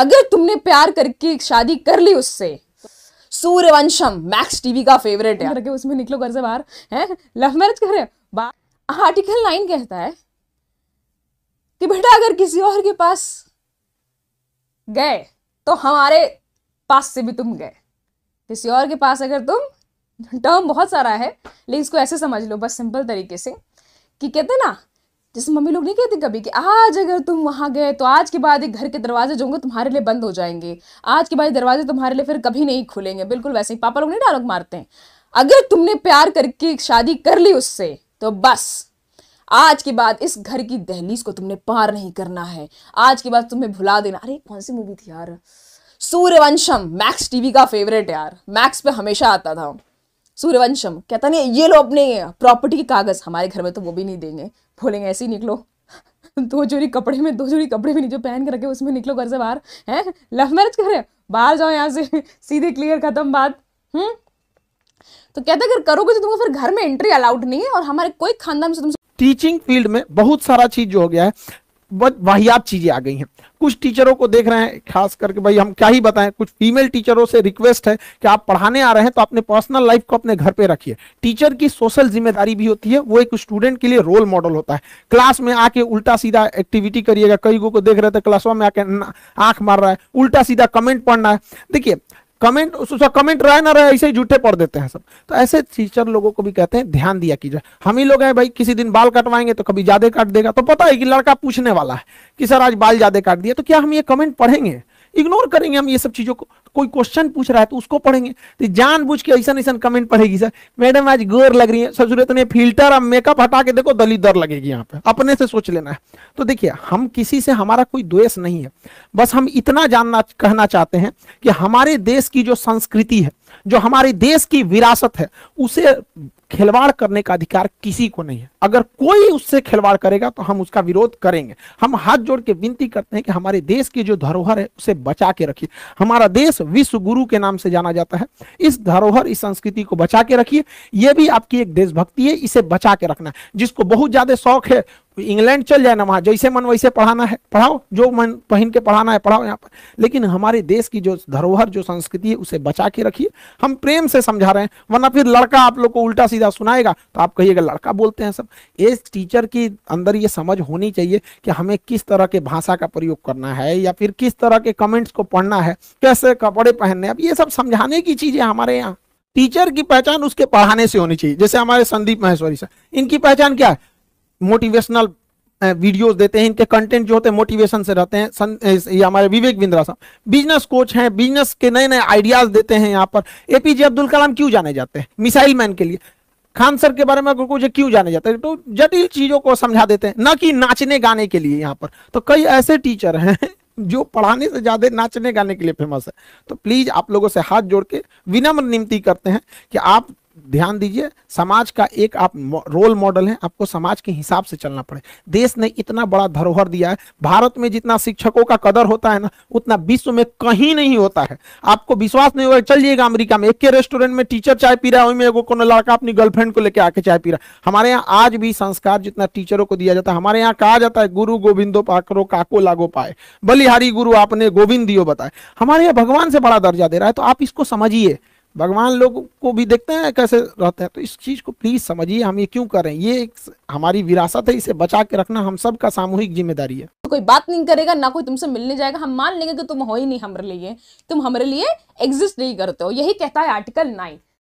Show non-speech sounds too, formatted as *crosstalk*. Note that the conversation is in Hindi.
अगर तुमने प्यार करके शादी कर ली उससे सूर्यवंशम मैक्स टीवी का फेवरेट है करके उसमें निकलो घर से बाहर है लव मैरिज कर रहे हो आर्टिकल नाइन हाँ, कहता है कि बेटा अगर किसी और के पास गए तो हमारे पास से भी तुम गए किसी और के पास अगर तुम टर्म बहुत सारा है लेकिन इसको ऐसे समझ लो बस सिंपल तरीके से कि कहते ना जैसे मम्मी लोग नहीं कहते कभी कि आज अगर तुम वहाँ गए तो आज के बाद एक घर के दरवाजे जो होंगे तुम्हारे लिए बंद हो जाएंगे आज के बाद दरवाजे तुम्हारे लिए फिर कभी नहीं खुलेंगे बिल्कुल वैसे ही पापा लोग नहीं डायलॉग मारते हैं अगर तुमने प्यार करके शादी कर ली उससे तो बस आज के बाद इस घर की दहलीज को तुमने पार नहीं करना है आज के बाद तुम्हें भुला देना अरे कौन सी मूवी थी यार सूर्यवंशम मैक्स टीवी का फेवरेट यार मैक्स पे हमेशा आता था सूर्यवंशम कहता नहीं ये लो अपने प्रॉपर्टी के कागज हमारे घर में तो वो भी नहीं देंगे बोलेंगे ऐसे ही निकलो *laughs* दो जोड़ी कपड़े में दो जोड़ी कपड़े भी नहीं जो पहन के रखे उसमें निकलो घर से बाहर है लव मैरिज कर रहे बाहर जाओ यहाँ से *laughs* सीधे क्लियर खत्म बात हम्म तो कहते अगर करोगे तो तुमको फिर घर में एंट्री अलाउड नहीं है और हमारे कोई खानदान से तुमसे टीचिंग फील्ड में बहुत सारा चीज जो हो गया है वाहियात चीजें आ गई हैं कुछ टीचरों को देख रहे हैं खास करके भाई हम क्या ही बताएं कुछ फीमेल टीचरों से रिक्वेस्ट है कि आप पढ़ाने आ रहे हैं तो अपने पर्सनल लाइफ को अपने घर पे रखिए टीचर की सोशल जिम्मेदारी भी होती है वो एक स्टूडेंट के लिए रोल मॉडल होता है क्लास में आके उल्टा सीधा एक्टिविटी करिएगा कई गो को देख रहे थे क्लासवा में आके आंख मार रहा है उल्टा सीधा कमेंट पढ़ना है देखिए कमेंट उसका कमेंट रहा ना रहे ऐसे ही झूठे पढ़ देते हैं सब तो ऐसे टीचर लोगों को भी कहते हैं ध्यान दिया कीजिए हम ही लोग हैं भाई किसी दिन बाल कटवाएंगे तो कभी ज्यादा काट देगा तो पता है कि लड़का पूछने वाला है कि सर आज बाल ज्यादा काट दिया तो क्या हम ये कमेंट पढ़ेंगे इग्नोर करेंगे हम ये सब चीजों को कोई क्वेश्चन पूछ रहा है तो उसको पढ़ेंगे तो जान बुझ के ऐसा ऐसा कमेंट पढ़ेगी सर मैडम आज गोर लग रही है सजूरत नहीं फिल्टर और मेकअप हटा के देखो दलित दर लगेगी यहाँ पे अपने से सोच लेना है तो देखिए हम किसी से हमारा कोई द्वेष नहीं है बस हम इतना जानना कहना चाहते हैं कि हमारे देश की जो संस्कृति है जो हमारे देश की विरासत है उसे खिलवाड़ करने का अधिकार किसी को नहीं है अगर कोई उससे खिलवाड़ करेगा तो हम उसका विरोध करेंगे हम हाथ जोड़ के विनती करते हैं कि हमारे देश की जो धरोहर है उसे बचा के रखिए हमारा देश विश्व गुरु के नाम से जाना जाता है इस धरोहर इस संस्कृति को बचा के रखिए यह भी आपकी एक देशभक्ति है इसे बचा के रखना है जिसको बहुत ज्यादा शौक है इंग्लैंड चल जाए ना वहाँ जैसे मन वैसे पढ़ाना है पढ़ाओ जो मन पहन के पढ़ाना है पढ़ाओ यहाँ पर लेकिन हमारे देश की जो धरोहर जो संस्कृति है उसे बचा के रखिए हम प्रेम से समझा रहे हैं वरना फिर लड़का आप लोग को उल्टा सीधा सुनाएगा तो आप कहिएगा लड़का बोलते हैं सब इस टीचर की अंदर ये समझ होनी चाहिए कि हमें किस तरह के भाषा का प्रयोग करना है या फिर किस तरह के कमेंट्स को पढ़ना है कैसे कपड़े पहनने अब ये सब समझाने की चीज़ें हमारे यहाँ टीचर की पहचान उसके पढ़ाने से होनी चाहिए जैसे हमारे संदीप महेश्वरी सर इनकी पहचान क्या है मोटिवेशनल वीडियोस eh, देते हैं इनके कंटेंट जो होते हैं मोटिवेशन से रहते हैं सन ये हमारे विवेक बिंद्रा साहब बिजनेस कोच हैं बिजनेस के नए नए आइडियाज देते हैं यहाँ पर एपीजे अब्दुल कलाम क्यों जाने जाते हैं मिसाइल मैन के लिए खान सर के बारे में कुछ क्यों जाने जाते हैं तो जटिल चीजों को समझा देते हैं ना कि नाचने गाने के लिए यहाँ पर तो कई ऐसे टीचर हैं *laughs* जो पढ़ाने से ज्यादा नाचने गाने के लिए फेमस है तो प्लीज आप लोगों से हाथ जोड़ के विनम्र निमती करते हैं कि आप ध्यान दीजिए समाज का एक आप रोल मॉडल हैं आपको समाज के हिसाब से चलना पड़े देश ने इतना बड़ा धरोहर दिया है भारत में जितना शिक्षकों का कदर होता है ना उतना विश्व में कहीं नहीं होता है आपको विश्वास नहीं होगा चलिएगा अमेरिका में एक के रेस्टोरेंट में टीचर चाय पी रहा है वहीं को लड़का अपनी गर्लफ्रेंड को लेकर आके चाय पी रहा है हमारे यहाँ आज भी संस्कार जितना टीचरों को दिया जाता है हमारे यहाँ कहा जाता है गुरु गोविंदो पाकरो काको लागो पाए बलिहारी गुरु आपने गोविंद दियो बताए हमारे यहाँ भगवान से बड़ा दर्जा दे रहा है तो आप इसको समझिए भगवान लोग को भी देखते हैं कैसे रहते हैं तो इस चीज़ को प्लीज़ समझिए हम ये क्यों कर रहे हैं ये एक हमारी विरासत है इसे बचा के रखना हम सब का सामूहिक जिम्मेदारी है तो कोई बात नहीं करेगा ना कोई तुमसे मिलने जाएगा हम मान लेंगे कि तुम हो ही नहीं हमारे लिए तुम हमारे लिए एग्जिस्ट नहीं करते हो यही कहता है आर्टिकल नाइन